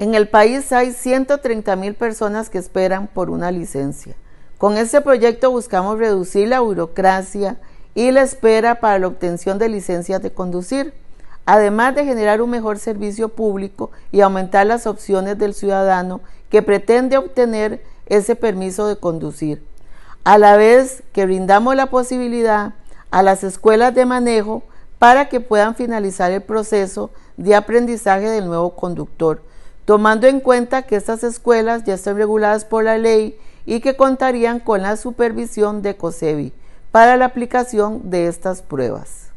En el país hay 130 mil personas que esperan por una licencia. Con este proyecto buscamos reducir la burocracia y la espera para la obtención de licencias de conducir, además de generar un mejor servicio público y aumentar las opciones del ciudadano que pretende obtener ese permiso de conducir. A la vez que brindamos la posibilidad a las escuelas de manejo para que puedan finalizar el proceso de aprendizaje del nuevo conductor tomando en cuenta que estas escuelas ya están reguladas por la ley y que contarían con la supervisión de COSEBI para la aplicación de estas pruebas.